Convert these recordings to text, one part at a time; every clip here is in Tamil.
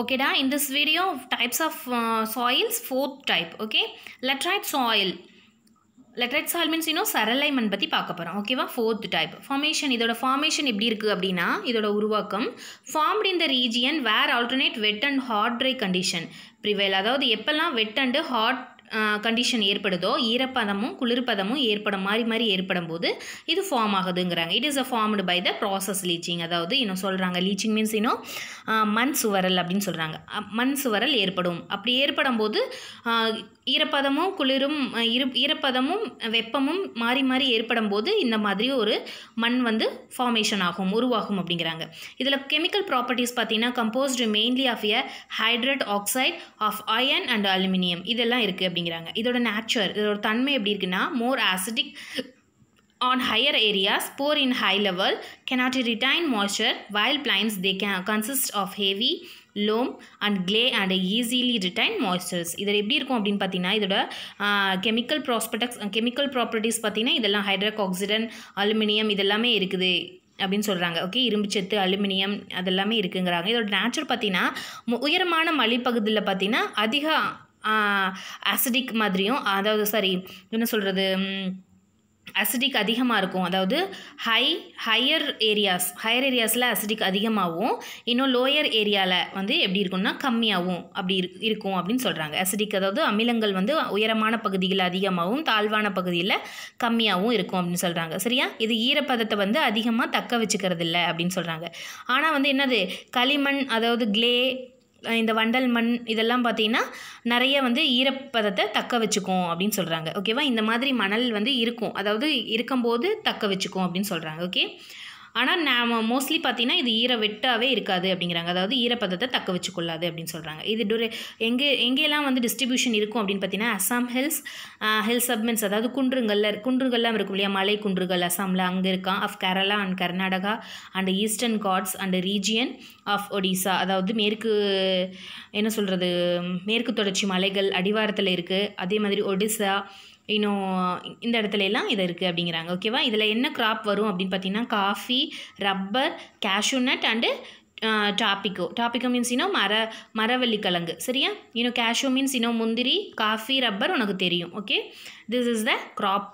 ஓகேடா இந்த video types of soils fourth type okay fourth soil laterite laterite soil means இன்னும் சரலைமன் பற்றி பார்க்க போகிறோம் ஓகேவா ஃபோர்த் டைப் ஃபார்மேஷன் இதோட ஃபார்மேஷன் எப்படி இருக்குது அப்படின்னா இதோட உருவாக்கம் formed in the region where alternate wet and hard dry condition prevail அதாவது எப்போல்லாம் வெட் அண்டு ஹார்ட் கண்டிஷன் ஏற்படுதோ ஈரப்பதமும் குளிர்பதமும் ஏற்படும் மாதிரி மாதிரி ஏற்படும் போது இது ஃபார்ம் ஆகுதுங்கிறாங்க it is a formed by the process leaching அதாவது இன்னும் சொல்கிறாங்க லீச்சிங் மீன்ஸ் இன்னும் மண் சுவரல் அப்படின்னு சொல்கிறாங்க மண் சுவரல் ஏற்படும் அப்படி ஏற்படும் போது ஈரப்பதமும் குளிரும் இரு ஈரப்பதமும் வெப்பமும் மாறி மாறி ஏற்படும் போது இந்த மாதிரி ஒரு மண் வந்து ஃபார்மேஷன் ஆகும் உருவாகும் அப்படிங்கிறாங்க இதில் கெமிக்கல் ப்ராப்பர்ட்டிஸ் பார்த்தீங்கன்னா composed mainly of a hydrate oxide of iron and aluminium இதெல்லாம் இருக்குது அப்படிங்கிறாங்க இதோட நேச்சுரல் இதோட தன்மை எப்படி இருக்குன்னா more acidic on higher areas, pour in high level, cannot retain moisture, while plants they can consist of heavy loam and clay and easily retain moistures இதில் எப்படி இருக்கும் அப்படின்னு பார்த்தீங்கன்னா இதோட கெமிக்கல் ப்ராஸ்பெக்டக்ஸ் கெமிக்கல் ப்ராப்பர்ட்டிஸ் பார்த்தீங்கன்னா இதெல்லாம் ஹைட்ராக்சிடன் அலுமினியம் இதெல்லாமே இருக்குது அப்படின்னு சொல்கிறாங்க ஓகே இரும்புச்சத்து அலுமினியம் அதெல்லாமே இருக்குங்கிறாங்க இதோட நேச்சர் பார்த்தீங்கன்னா உயரமான மலைப்பகுதியில் பார்த்தீங்கன்னா அதிக ஆசிடிக் மாதிரியும் அதாவது சாரி என்ன சொல்கிறது அசிடிக் அதிகமாக இருக்கும் அதாவது ஹை ஹையர் ஏரியாஸ் ஹையர் ஏரியாஸில் அசிடிக் அதிகமாகவும் இன்னும் லோயர் ஏரியாவில் வந்து எப்படி இருக்கும்னா கம்மியாகவும் அப்படி இருக்கும் அப்படின்னு சொல்கிறாங்க அசிடிக் அதாவது அமிலங்கள் வந்து உயரமான பகுதியில் அதிகமாகவும் தாழ்வான பகுதியில் கம்மியாகவும் இருக்கும் அப்படின்னு சொல்கிறாங்க சரியா இது ஈரப்பதத்தை வந்து அதிகமாக தக்க வச்சுக்கிறது இல்லை அப்படின்னு சொல்கிறாங்க ஆனால் வந்து என்னது களிமண் அதாவது கிளே இந்த வண்டல் மண் இதெல்லாம் பார்த்தீங்கன்னா நிறைய வந்து ஈரப்பதத்தை தக்க வச்சுக்கும் அப்படின்னு சொல்கிறாங்க ஓகேவா இந்த மாதிரி மணல் வந்து இருக்கும் அதாவது இருக்கும்போது தக்க வச்சுக்கும் அப்படின்னு சொல்கிறாங்க ஓகே ஆனால் நம்ம மோஸ்ட்லி பார்த்தீங்கன்னா இது ஈர வெட்டாகவே இருக்காது அப்படிங்கிறாங்க அதாவது ஈரப்பதத்தை தக்க வச்சுக்கொள்ளாது அப்படின்னு சொல்கிறாங்க இது டூரே எங்கே எங்கேயெல்லாம் வந்து டிஸ்ட்ரிபியூஷன் இருக்கும் அப்படின்னு பார்த்தீங்கன்னா அசாம் ஹில்ஸ் ஹில்ஸ் சப்மென்ஸ் அதாவது குன்றுங்கள்ல குன்றுகள்லாம் இருக்கும் இல்லையா மலை குன்றுகள் அசாமில் அங்கே இருக்கான் of Kerala and Karnataka and Eastern Ghats and region of Odisha அதாவது மேற்கு என்ன சொல்கிறது மேற்கு தொடர்ச்சி மலைகள் அடிவாரத்தில் இருக்குது அதே மாதிரி ஒடிசா இன்னும் இந்த இடத்துல எல்லாம் இது இருக்குது அப்படிங்கிறாங்க ஓகேவா இதில் என்ன கிராப் வரும் அப்படின்னு பார்த்தீங்கன்னா coffee rubber cashew and tapioca tapioca means இன்னும் மர மரவள்ளி கிழங்கு சரியா இன்னும் கேஷ்யூ மீன்ஸ் இன்னும் முந்திரி காஃபி ரப்பர் உனக்கு தெரியும் okay this is the crop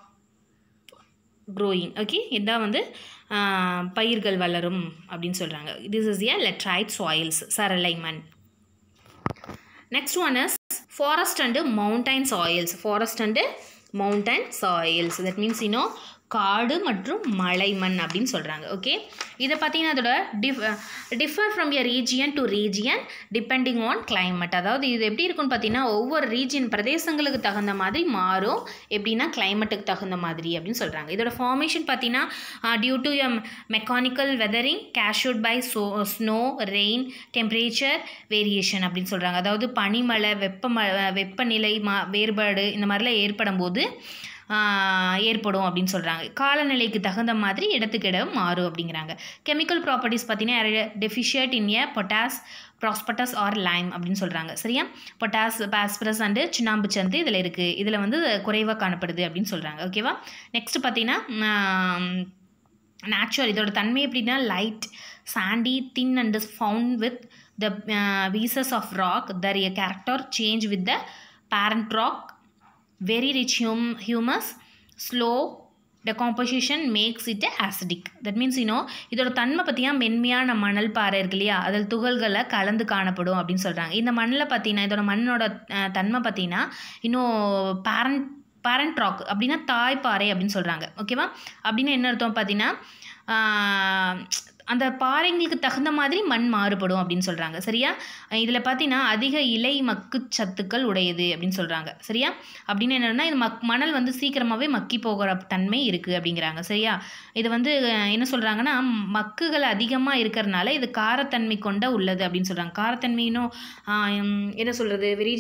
growing okay இதான் வந்து பயிர்கள் வளரும் அப்படின்னு சொல்கிறாங்க this is a laterite soils சரலை மண் next one is forest and mountain soils forest and mountain soil so that means you know காடு மற்றும் மலைமண் அப்படின்னு சொல்கிறாங்க ஓகே இதை பார்த்தீங்கன்னா அதோட dif differ from year region to region depending on climate அதாவது இது எப்படி இருக்குன்னு பார்த்தீங்கன்னா ஒவ்வொரு ரீஜியன் பிரதேசங்களுக்கு தகுந்த மாதிரி மாறும் எப்படின்னா கிளைமேட்டுக்கு தகுந்த மாதிரி அப்படின்னு சொல்கிறாங்க இதோட ஃபார்மேஷன் பார்த்தீங்கன்னா due to a mechanical weathering caused by so snow rain temperature variation அப்படின்னு சொல்கிறாங்க அதாவது பனிமலை வெப்பம வெப்பநிலை மா வேறுபாடு இந்த மாதிரிலாம் ஏற்படும் போது ஏற்படும் அப்படின்னு சொல்கிறாங்க காலநிலைக்கு தகுந்த மாதிரி இடத்துக்கு இடம் மாறும் அப்படிங்கிறாங்க கெமிக்கல் ப்ராப்பர்ட்டிஸ் பார்த்தீங்கன்னா deficient in a potash phosphorus or lime அப்படின்னு சொல்கிறாங்க சரியா பொட்டாஸ் பாஸ்பரஸ் அண்டு சின்னாம்பு சந்து இதில் இருக்குது இதில் வந்து குறைவாக காணப்படுது அப்படின்னு சொல்கிறாங்க ஓகேவா நெக்ஸ்ட் பார்த்தீங்கன்னா நேச்சுரல் இதோட தன்மை எப்படின்னா light sandy thin and found with the pieces of rock their a character change with the parent rock very rich hum humus, slow decomposition makes it acidic that means you know இதோட தன்மை பார்த்தியா மென்மையான மணல் பாறை இருக்கு இல்லையா அதில் துகள்களை கலந்து காணப்படும் அப்படின்னு சொல்கிறாங்க இந்த மண்ணில் பார்த்தீங்கன்னா இதோட மண்ணோட தன்மை பார்த்தீங்கன்னா இன்னும் பேரண்ட் பேரண்ட் ராக் அப்படின்னா தாய்ப்பாறை அப்படின்னு சொல்கிறாங்க ஓகேவா அப்படின்னு என்ன அர்த்தம் பார்த்தீங்கன்னா அந்த பாறைங்களுக்கு தகுந்த மாதிரி மண் மாறுபடும் அப்படின்னு சொல்கிறாங்க சரியா இதில் பார்த்தீங்கன்னா அதிக இலை மக்கு சத்துக்கள் உடையது அப்படின்னு சொல்கிறாங்க சரியா அப்படின்னு என்னென்னா இது மக் மணல் வந்து சீக்கிரமாகவே மக்கி போகிற தன்மை இருக்குது அப்படிங்கிறாங்க சரியா இது வந்து என்ன சொல்கிறாங்கன்னா மக்குகள் அதிகமாக இருக்கிறனால இது காரத்தன்மை கொண்ட உள்ளது அப்படின்னு சொல்கிறாங்க காரத்தன்மையினும் என்ன சொல்கிறது very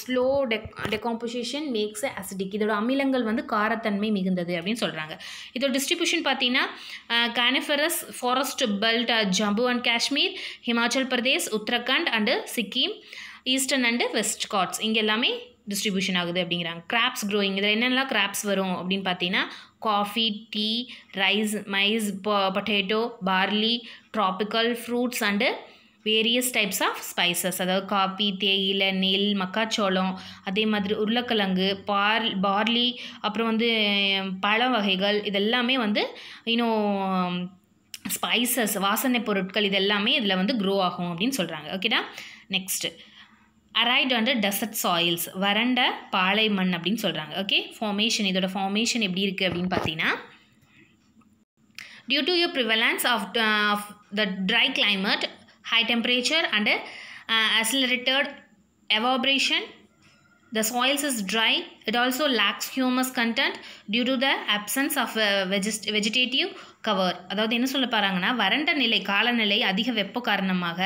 slow dec decomposition makes acidic இதோட அமிலங்கள் வந்து காரத்தன்மை மிகுந்தது அப்படின்னு சொல்கிறாங்க இதோட டிஸ்ட்ரிபியூஷன் பார்த்தீங்கன்னா coniferous forest belt are Jammu and Kashmir Himachal Pradesh Uttarakhand and Sikkim eastern and west Ghats இங்கே எல்லாமே டிஸ்ட்ரிபியூஷன் ஆகுது அப்படிங்கிறாங்க கிராப்ஸ் க்ரோயிங் இதில் என்னென்னலாம் கிராப்ஸ் வரும் அப்படின்னு பார்த்தீங்கன்னா coffee tea rice maize potato barley tropical fruits and various types of spices அதாவது காஃபி தேயிலை நெல் மக்காச்சோளம் அதே மாதிரி உருளைக்கிழங்கு பார் பார்லி அப்புறம் வந்து பழ வகைகள் இதெல்லாமே வந்து இன்னும் ஸ்பைசஸ் வாசனை பொருட்கள் இது எல்லாமே இதில் வந்து க்ரோ ஆகும் அப்படின்னு சொல்கிறாங்க ஓகேடா next arid under desert soils வறண்ட பாலை மண் அப்படின்னு சொல்கிறாங்க ஓகே ஃபார்மேஷன் இதோட ஃபார்மேஷன் எப்படி இருக்குது அப்படின்னு பார்த்தீங்கன்னா due to your prevalence of of the dry climate high temperature and accelerated evaporation the soils is dry It also lacks humus content due to the absence of uh, vegetative cover அதாவது என்ன சொல்ல போகிறாங்கன்னா வறண்ட நிலை காலநிலை அதிக வெப்ப காரணமாக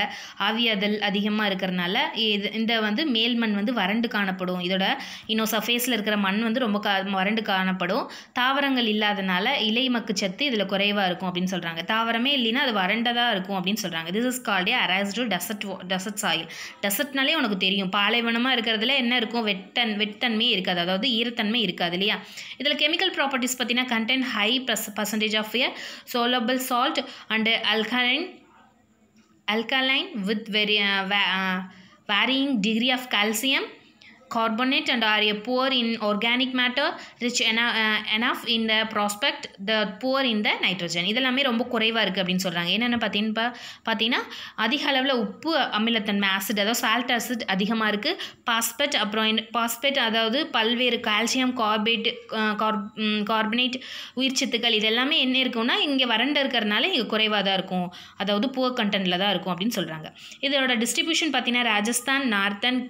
ஆவியாதல் அதிகமாக இருக்கிறனால இது இந்த வந்து மேல் மண் வந்து வறண்டு காணப்படும் இதோட இன்னும் சஃபேஸில் இருக்கிற மண் வந்து ரொம்ப கா வறண்டு காணப்படும் தாவரங்கள் இல்லாதனால இலை மக்குச்சத்து இதில் குறைவாக இருக்கும் அப்படின்னு சொல்கிறாங்க தாவரமே இல்லைன்னா அது வறண்டதாக இருக்கும் அப்படின்னு சொல்கிறாங்க திஸ் இஸ் கால்டே அராஸ்டு டெசர்ட் டெசர்ட் சாயில் டெசர்ட்னாலே உனக்கு தெரியும் பாலைவனமாக இருக்கிறதுல என்ன இருக்கும் வெட்டன் வெட்டன்மே இருக்காது அதாவது ஈரத்தன்மை இருக்காது இல்லையா இதில் கெமிக்கல் ப்ராப்பர்ட்டிஸ் பார்த்தீங்கன்னா content high pers percentage of a soluble salt and alkaline alkaline with very varying degree of calcium carbonate and are poor in organic matter rich ena uh, enough in the prospect the poor in the nitrogen இதெல்லாமே ரொம்ப குறைவாக இருக்குது அப்படின்னு சொல்கிறாங்க என்னென்ன பார்த்தீங்கன்னா பார்த்தீங்கன்னா அதிக அளவில் உப்பு அமிலத்தன்மை ஆசிட் அதாவது சால்ட் ஆசிட் அதிகமாக இருக்குது பாஸ்பெட் அப்புறம் பாஸ்பெட் அதாவது பல்வேறு கால்சியம் கார்பேட் கார்பனேட் உயிர்ச்சத்துக்கள் இதெல்லாமே என்ன இருக்கும்னா இங்கே வறண்டு இருக்கிறதுனால இங்கே குறைவாக தான் இருக்கும் அதாவது புவர் கண்டென்ட்டில் தான் இருக்கும் அப்படின்னு சொல்கிறாங்க இதோட டிஸ்ட்ரிபியூஷன் பார்த்தீங்கன்னா Rajasthan northern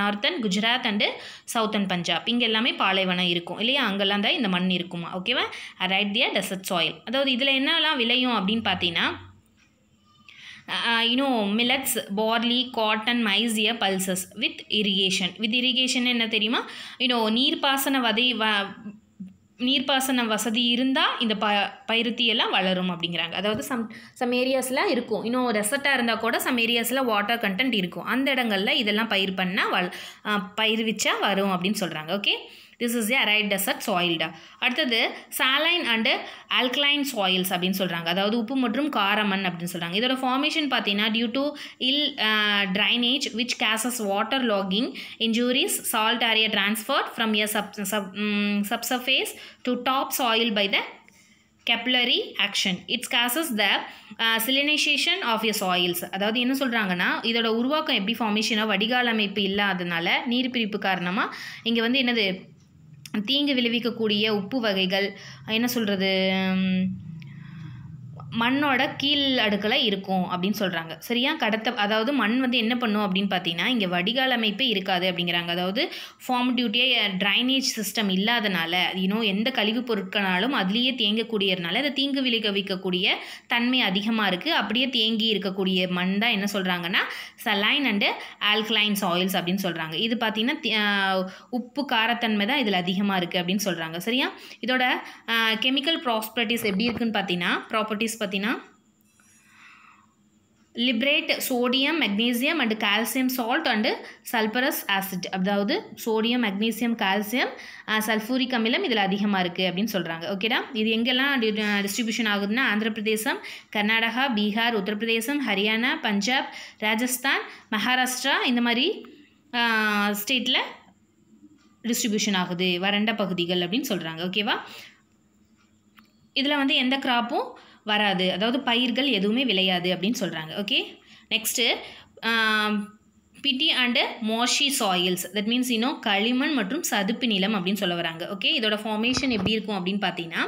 northern uh, Gujarat Gujarat and southern Punjab இங்கே எல்லாமே பாலைவனம் இருக்கும் இல்லையா அங்கெல்லாம் தான் இந்த மண் இருக்குமா ஓகேவா ரைட் தியா டெசர்ட் சாயில் அதாவது இதில் என்னெல்லாம் விளையும் அப்படின்னு பார்த்தீங்கன்னா இன்னும் மில்லட்ஸ் பார்லி காட்டன் மைசிய pulses with irrigation with irrigation என்ன தெரியுமா இன்னும் நீர்ப்பாசன வதை வ நீர்ப்பாசன வசதி இருந்தால் இந்த ப பயிருத்தியெல்லாம் வளரும் அப்படிங்கிறாங்க அதாவது சம் சம் ஏரியாஸில் இருக்கும் இன்னும் ரெசர்ட்டாக இருந்தால் கூட சம் ஏரியாஸில் வாட்டர் கண்டென்ட் இருக்கும் அந்த இடங்களில் இதெல்லாம் பயிர் பண்ணால் வல் பயிர் வச்சா வரும் அப்படின்னு சொல்கிறாங்க okay this is a arid desert சாயில்டா அடுத்தது சாலைன் அண்டு ஆல்கலைன் சாயில்ஸ் அப்படின்னு சொல்கிறாங்க அதாவது உப்பு மற்றும் காரமண் அப்படின்னு சொல்கிறாங்க இதோட ஃபார்மேஷன் பார்த்தீங்கன்னா due to ill drainage which causes water logging injuries salt are transferred from a sub sub subsurface to top soil by the capillary action it's causes the salinisation of a soils அதாவது என்ன சொல்கிறாங்கன்னா இதோட உருவாக்கம் எப்படி ஃபார்மேஷனாக வடிகால் அமைப்பு இல்லாதனால நீர் பிரிப்பு காரணமாக இங்கே வந்து என்னது தீங்கு விளைவிக்கக்கூடிய உப்பு வகைகள் என்ன சொல்கிறது மண்ணோட கீழ் அடுக்கில் இருக்கும் அப்படின்னு சொல்கிறாங்க சரியா கடத்த அதாவது மண் வந்து என்ன பண்ணும் அப்படின்னு பார்த்தீங்கன்னா இங்கே வடிகால் அமைப்பே இருக்காது அப்படிங்கிறாங்க அதாவது ஃபார்ம் டியூட்டியே ட்ரைனேஜ் சிஸ்டம் இல்லாதனால இன்னும் எந்த கழிவுப் பொருட்களாலும் அதுலேயே தேங்கக்கூடியதுனால அதை தீங்கு விளைவிக்கக்கூடிய தன்மை அதிகமாக இருக்குது அப்படியே தேங்கி இருக்கக்கூடிய மண் தான் என்ன சொல்கிறாங்கன்னா சலைன் அண்டு ஆல்கலைன்ஸ் ஆயில்ஸ் அப்படின்னு சொல்கிறாங்க இது பார்த்திங்கன்னா உப்பு காரத்தன்மை தான் இதில் அதிகமாக இருக்குது அப்படின்னு சொல்கிறாங்க சரியா இதோட கெமிக்கல் ப்ராப்பர்ட்டிஸ் எப்படி இருக்குன்னு பார்த்தீங்கன்னா ப்ராப்பர்ட்டிஸ் ப்ரைஸ் பார்த்தீங்கன்னா liberate sodium magnesium and calcium salt and sulphurous acid அதாவது சோடியம் மெக்னீசியம் கால்சியம் சல்ஃபூரிக் அமிலம் இதில் அதிகமாக இருக்குது அப்படின்னு சொல்கிறாங்க ஓகேடா இது எங்கெல்லாம் டிஸ்ட்ரிபியூஷன் ஆகுதுன்னா ஆந்திர பிரதேசம் கர்நாடகா பீகார் உத்தரப்பிரதேசம் ஹரியானா பஞ்சாப் ராஜஸ்தான் மகாராஷ்டிரா இந்த மாதிரி ஸ்டேட்டில் டிஸ்ட்ரிபியூஷன் ஆகுது வறண்ட பகுதிகள் அப்படின்னு சொல்கிறாங்க ஓகேவா இதில் வந்து எந்த கிராப்பும் வராது அதாவது பயிர்கள் எதுவுமே விளையாது அப்படின்னு சொல்கிறாங்க okay next peaty and marshy soils that means இன்னும் களிமண் மற்றும் சதுப்பு நிலம் அப்படின்னு சொல்ல வராங்க ஓகே இதோட ஃபார்மேஷன் எப்படி இருக்கும் அப்படின்னு பார்த்தீங்கன்னா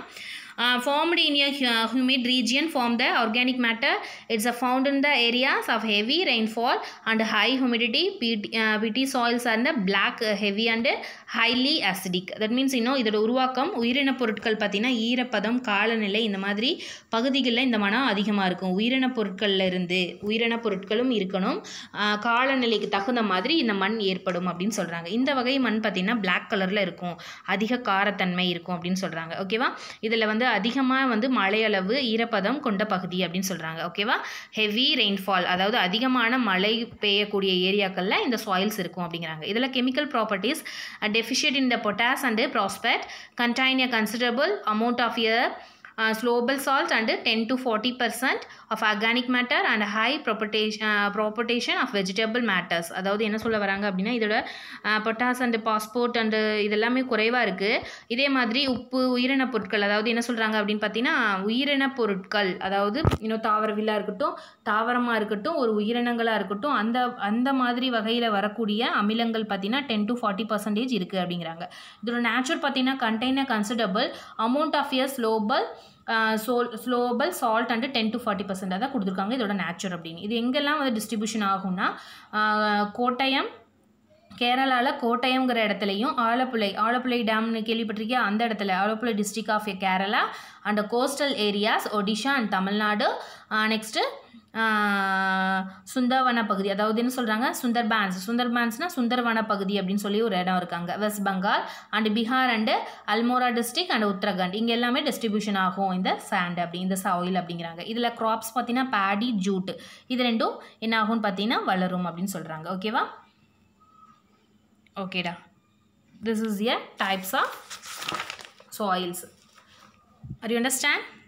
Uh, formed in a uh, humid region from the organic matter. It's found in the areas of heavy rainfall and high humidity. Peat, uh, peaty soils are the black, uh, heavy and highly acidic that means இன்னும் இதோட உருவாக்கம் உயிரின பொருட்கள் பார்த்தீங்கன்னா ஈரப்பதம் காலநிலை இந்த மாதிரி பகுதிகளில் இந்த மனம் அதிகமாக இருக்கும் உயிரின பொருட்களில் இருந்து உயிரின பொருட்களும் இருக்கணும் காலநிலைக்கு தகுந்த மாதிரி இந்த மண் ஏற்படும் அப்படின்னு சொல்கிறாங்க இந்த வகை மண் பார்த்தீங்கன்னா பிளாக் கலரில் இருக்கும் அதிக காரத்தன்மை இருக்கும் அப்படின்னு சொல்கிறாங்க ஓகேவா இதில் வந்து அதிகமாக வந்து மழையளவு ஈரப்பதம் கொண்ட பகுதி அப்படின்னு சொல்கிறாங்க ஓகேவா ஹெவி ரெயின்ஃபால் அதாவது அதிகமான மழை பெய்யக்கூடிய ஏரியாக்களில் இந்த சாயில்ஸ் இருக்கும் அப்படிங்கிறாங்க இதில் chemical properties deficient in the potash and prospect contain a considerable amount of year as uh, global salt and 10 to 40 percent of organic matter and high proportion uh, proportion of vegetable matters அதாவது என்ன சொல்ல வராங்க அப்படின்னா இதோட பொட்டாஸ் அண்டு பாஸ்போர்ட் அண்டு இதெல்லாமே குறைவாக இருக்குது இதே மாதிரி உப்பு உயிரின பொருட்கள் அதாவது என்ன சொல்கிறாங்க அப்படின்னு பார்த்தீங்கன்னா உயிரின பொருட்கள் அதாவது இன்னும் தாவரவில்லாக இருக்கட்டும் தாவரமாக இருக்கட்டும் ஒரு உயிரினங்களாக இருக்கட்டும் அந்த அந்த மாதிரி வகையில் வரக்கூடிய அமிலங்கள் பார்த்தீங்கன்னா டென் டு ஃபார்ட்டி பர்சன்டேஜ் இருக்குது அப்படிங்கிறாங்க இதோட நேச்சுர் பார்த்தீங்கன்னா container considerable amount of years soluble soil soluble salt and ten to forty percent தான் கொடுத்துருக்காங்க இதோட நேச்சர் அப்படின்னு இது எங்கெல்லாம் வந்து டிஸ்ட்ரிபியூஷன் ஆகும்னா கோட்டயம் கேரளாவில் கோட்டயங்கிற இடத்துலையும் ஆலப்புழை ஆலப்புழை டேம்னு கேள்விப்பட்டிருக்கியா அந்த இடத்துல Alappuzha district of Kerala and coastal areas Odisha and Tamil Nadu next Sundarbans பகுதி அதாவது என்ன சொல்கிறாங்க சுந்தர்பான்ஸ் பேன்ஸ்னால் சுந்தர்வன பகுதி அப்படின்னு சொல்லி ஒரு இடம் இருக்காங்க west Bengal and Bihar and Almora district and Uttarakhand இங்கே எல்லாமே டிஸ்ட்ரிபியூஷன் ஆகும் இந்த சேண்ட் அப்படி இந்த சாயில் அப்படிங்கிறாங்க இதில் க்ராப்ஸ் பார்த்தீங்கன்னா பேடி ஜூட்டு இது ரெண்டும் என்ன ஆகும்னு பார்த்தீங்கன்னா வளரும் அப்படின்னு சொல்கிறாங்க ஓகேவா ஓகேடா this is a types of soils are you